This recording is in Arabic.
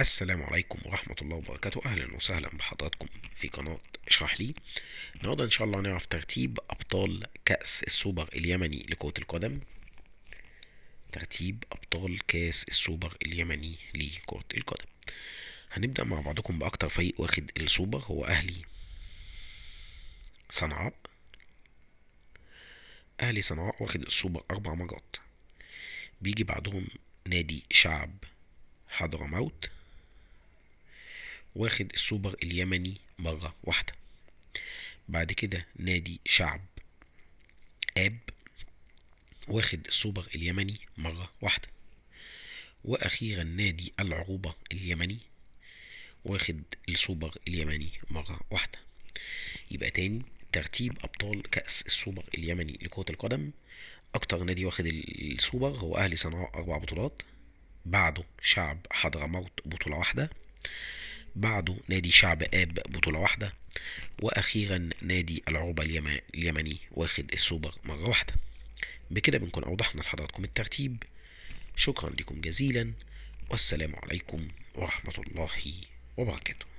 السلام عليكم ورحمة الله وبركاته أهلا وسهلا بحضراتكم في قناة اشرح لي النهاردة إن شاء الله هنعرف ترتيب أبطال كأس السوبر اليمني لكرة القدم ترتيب أبطال كأس السوبر اليمني لكرة القدم هنبدأ مع بعضكم بأكتر فريق واخد السوبر هو أهلي صنعاء أهلي صنعاء واخد السوبر أربع مرات بيجي بعدهم نادي شعب حضرموت واخد السوبر اليمني مرة واحدة بعد كده نادي شعب آب واخد السوبر اليمني مرة واحدة وأخيرا نادي العروبة اليمني واخد السوبر اليمني مرة واحدة يبقى تاني ترتيب أبطال كأس السوبر اليمني لكرة القدم أكتر نادي واخد السوبر هو أهلي صنعاء أربع بطولات بعده شعب حضرموت بطولة واحدة بعده نادي شعب آب بطولة واحدة وأخيرا نادي العربة اليمني واخد السوبر مرة واحدة بكده بنكون أوضحنا لحضراتكم الترتيب شكرا لكم جزيلا والسلام عليكم ورحمة الله وبركاته